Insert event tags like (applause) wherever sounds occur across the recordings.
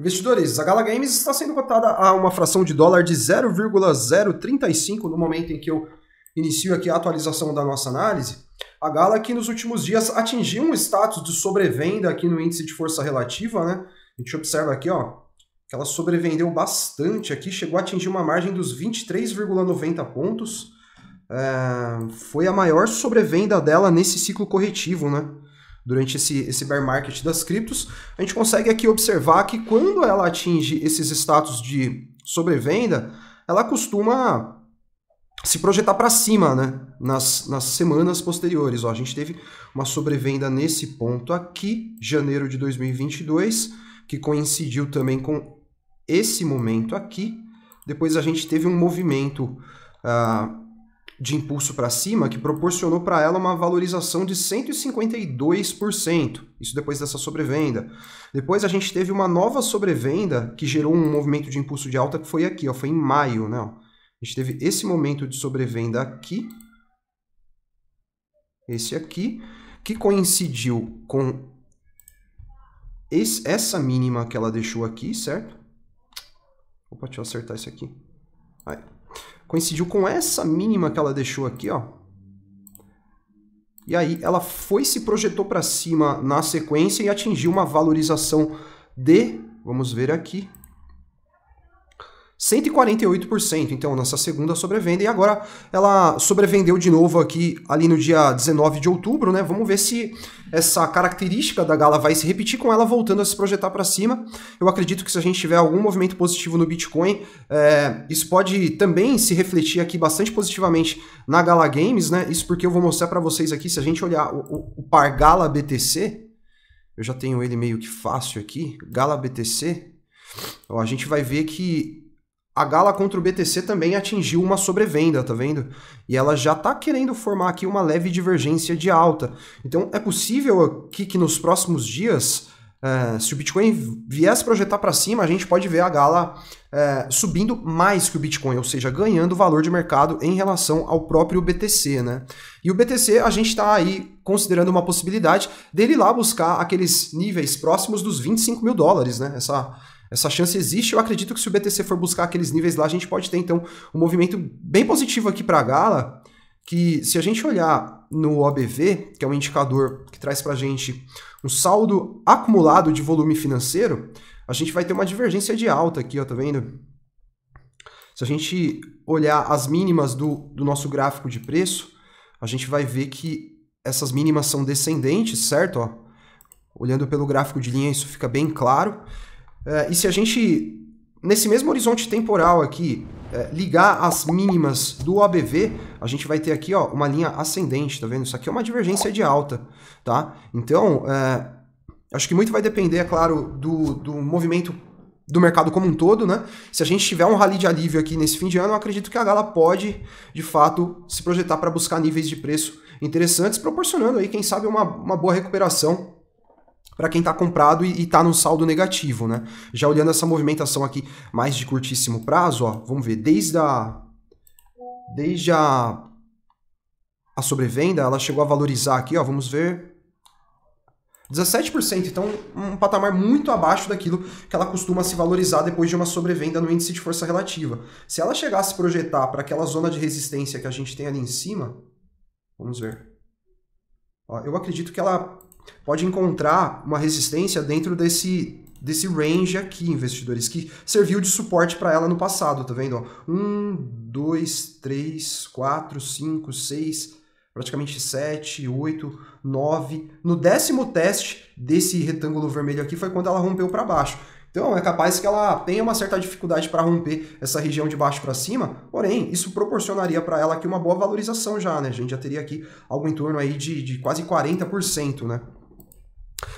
Investidores, a Gala Games está sendo cotada a uma fração de dólar de 0,035 no momento em que eu inicio aqui a atualização da nossa análise. A Gala que nos últimos dias atingiu um status de sobrevenda aqui no índice de força relativa, né? A gente observa aqui, ó, que ela sobrevendeu bastante aqui, chegou a atingir uma margem dos 23,90 pontos. É, foi a maior sobrevenda dela nesse ciclo corretivo, né? durante esse, esse bear market das criptos, a gente consegue aqui observar que quando ela atinge esses status de sobrevenda, ela costuma se projetar para cima, né? Nas, nas semanas posteriores. Ó, a gente teve uma sobrevenda nesse ponto aqui, janeiro de 2022, que coincidiu também com esse momento aqui. Depois a gente teve um movimento uh, de impulso para cima que proporcionou para ela uma valorização de 152%, isso depois dessa sobrevenda. Depois a gente teve uma nova sobrevenda que gerou um movimento de impulso de alta que foi aqui, ó, foi em maio, né? A gente teve esse momento de sobrevenda aqui, esse aqui, que coincidiu com esse, essa mínima que ela deixou aqui, certo? Opa, deixa eu acertar isso aqui. Aí coincidiu com essa mínima que ela deixou aqui, ó. E aí ela foi se projetou para cima na sequência e atingiu uma valorização de, vamos ver aqui, 148%, então, nessa segunda sobrevenda. E agora ela sobrevendeu de novo aqui, ali no dia 19 de outubro, né? Vamos ver se essa característica da Gala vai se repetir com ela voltando a se projetar para cima. Eu acredito que se a gente tiver algum movimento positivo no Bitcoin, é, isso pode também se refletir aqui bastante positivamente na Gala Games, né? Isso porque eu vou mostrar para vocês aqui, se a gente olhar o, o, o par Gala BTC, eu já tenho ele meio que fácil aqui, Gala BTC, ó, a gente vai ver que a Gala contra o BTC também atingiu uma sobrevenda, tá vendo? E ela já tá querendo formar aqui uma leve divergência de alta. Então é possível aqui que nos próximos dias é, se o Bitcoin viesse projetar para cima, a gente pode ver a Gala é, subindo mais que o Bitcoin, ou seja, ganhando valor de mercado em relação ao próprio BTC, né? E o BTC a gente está aí considerando uma possibilidade dele lá buscar aqueles níveis próximos dos 25 mil dólares, né? Essa, essa chance existe. Eu acredito que se o BTC for buscar aqueles níveis lá, a gente pode ter então um movimento bem positivo aqui para a Gala que se a gente olhar no OBV, que é um indicador que traz para a gente um saldo acumulado de volume financeiro, a gente vai ter uma divergência de alta aqui, ó, tá vendo? Se a gente olhar as mínimas do, do nosso gráfico de preço, a gente vai ver que essas mínimas são descendentes, certo? Ó, olhando pelo gráfico de linha, isso fica bem claro. É, e se a gente, nesse mesmo horizonte temporal aqui, é, ligar as mínimas do ABV, a gente vai ter aqui ó, uma linha ascendente, tá vendo? Isso aqui é uma divergência de alta, tá? Então, é, acho que muito vai depender, é claro, do, do movimento do mercado como um todo, né? Se a gente tiver um rally de alívio aqui nesse fim de ano, eu acredito que a Gala pode, de fato, se projetar para buscar níveis de preço interessantes, proporcionando aí, quem sabe, uma, uma boa recuperação para quem está comprado e está num saldo negativo, né? Já olhando essa movimentação aqui mais de curtíssimo prazo, ó, vamos ver, desde a desde a a sobrevenda, ela chegou a valorizar aqui, ó, vamos ver 17%, então um patamar muito abaixo daquilo que ela costuma se valorizar depois de uma sobrevenda no índice de força relativa. Se ela chegar a se projetar para aquela zona de resistência que a gente tem ali em cima, vamos ver. Ó, eu acredito que ela pode encontrar uma resistência dentro desse desse range aqui, investidores, que serviu de suporte para ela no passado, tá vendo? 1, 2, 3, 4, 5, 6, praticamente 7, 8, 9. No décimo teste desse retângulo vermelho aqui foi quando ela rompeu para baixo. Então, é capaz que ela tenha uma certa dificuldade para romper essa região de baixo para cima, porém, isso proporcionaria para ela aqui uma boa valorização já, né? A gente já teria aqui algo em torno aí de, de quase 40%, né?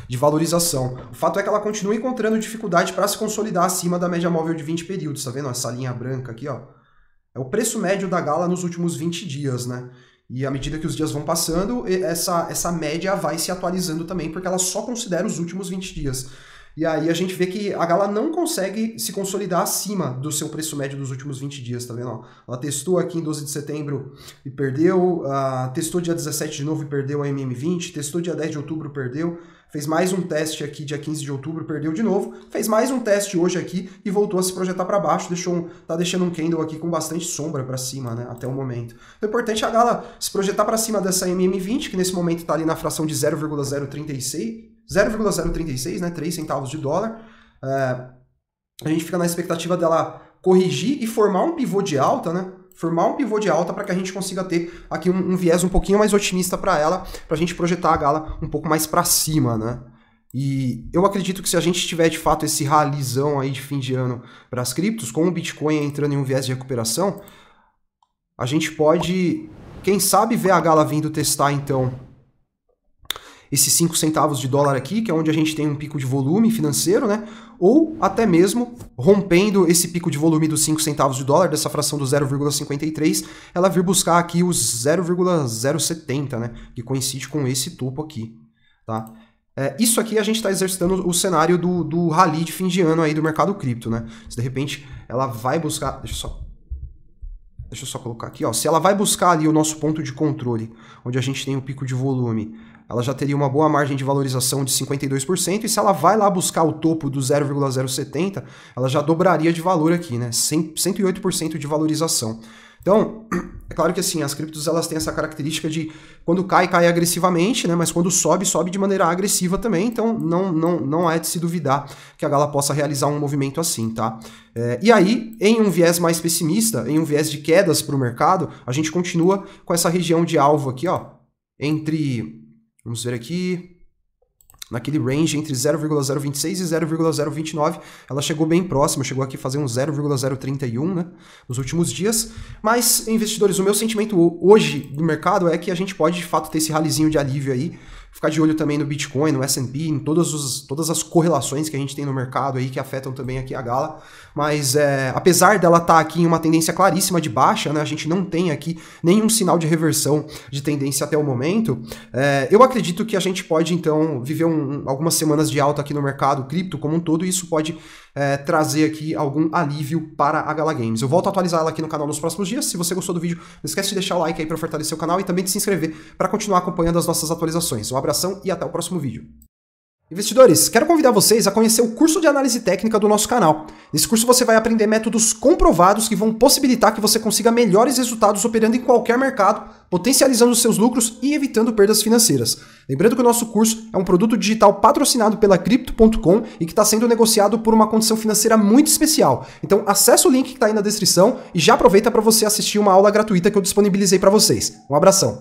de valorização. O fato é que ela continua encontrando dificuldade para se consolidar acima da média móvel de 20 períodos, tá vendo? Essa linha branca aqui, ó. É o preço médio da Gala nos últimos 20 dias, né? E à medida que os dias vão passando, essa, essa média vai se atualizando também, porque ela só considera os últimos 20 dias. E aí a gente vê que a Gala não consegue se consolidar acima do seu preço médio dos últimos 20 dias, tá vendo? Ela testou aqui em 12 de setembro e perdeu, uh, testou dia 17 de novo e perdeu a MM20, testou dia 10 de outubro e perdeu, fez mais um teste aqui dia 15 de outubro, perdeu de novo, fez mais um teste hoje aqui e voltou a se projetar para baixo, deixou um, tá deixando um candle aqui com bastante sombra para cima, né, até o momento. O importante é a Gala se projetar para cima dessa MM20, que nesse momento tá ali na fração de 0,036, 0,036, né, 3 centavos de dólar. É, a gente fica na expectativa dela corrigir e formar um pivô de alta, né? Formar um pivô de alta para que a gente consiga ter aqui um, um viés um pouquinho mais otimista para ela, para a gente projetar a Gala um pouco mais para cima, né? E eu acredito que se a gente tiver de fato esse ralizão aí de fim de ano para as criptos, com o Bitcoin entrando em um viés de recuperação, a gente pode, quem sabe, ver a Gala vindo testar então esses 5 centavos de dólar aqui, que é onde a gente tem um pico de volume financeiro, né? Ou até mesmo rompendo esse pico de volume dos 5 centavos de dólar, dessa fração do 0,53, ela vir buscar aqui os 0,070, né? Que coincide com esse topo aqui, tá? É, isso aqui a gente está exercitando o cenário do, do rally de fim de ano aí do mercado cripto, né? Se de repente ela vai buscar. Deixa eu só deixa eu só colocar aqui, ó, se ela vai buscar ali o nosso ponto de controle, onde a gente tem o pico de volume, ela já teria uma boa margem de valorização de 52%, e se ela vai lá buscar o topo do 0,070, ela já dobraria de valor aqui, né? 100, 108% de valorização. Então, (clears throat) é claro que assim, as criptos elas têm essa característica de quando cai, cai agressivamente, né? Mas quando sobe, sobe de maneira agressiva também. Então, não, não, não é de se duvidar que a Gala possa realizar um movimento assim, tá? É, e aí, em um viés mais pessimista, em um viés de quedas para o mercado, a gente continua com essa região de alvo aqui, ó, entre Vamos ver aqui. Naquele range entre 0,026 e 0,029, ela chegou bem próxima, chegou aqui a fazer um 0,031 né, nos últimos dias. Mas, investidores, o meu sentimento hoje do mercado é que a gente pode de fato ter esse ralizinho de alívio aí Ficar de olho também no Bitcoin, no S&P, em todas, os, todas as correlações que a gente tem no mercado aí que afetam também aqui a Gala. Mas é, apesar dela estar tá aqui em uma tendência claríssima de baixa, né, a gente não tem aqui nenhum sinal de reversão de tendência até o momento, é, eu acredito que a gente pode então viver um, algumas semanas de alta aqui no mercado cripto como um todo e isso pode é, trazer aqui algum alívio para a Gala Games. Eu volto a atualizar ela aqui no canal nos próximos dias. Se você gostou do vídeo, não esquece de deixar o like aí para fortalecer o canal e também de se inscrever para continuar acompanhando as nossas atualizações. Um abração e até o próximo vídeo. Investidores, quero convidar vocês a conhecer o curso de análise técnica do nosso canal. Nesse curso você vai aprender métodos comprovados que vão possibilitar que você consiga melhores resultados operando em qualquer mercado, potencializando seus lucros e evitando perdas financeiras. Lembrando que o nosso curso é um produto digital patrocinado pela Crypto.com e que está sendo negociado por uma condição financeira muito especial. Então acesse o link que está aí na descrição e já aproveita para você assistir uma aula gratuita que eu disponibilizei para vocês. Um abração!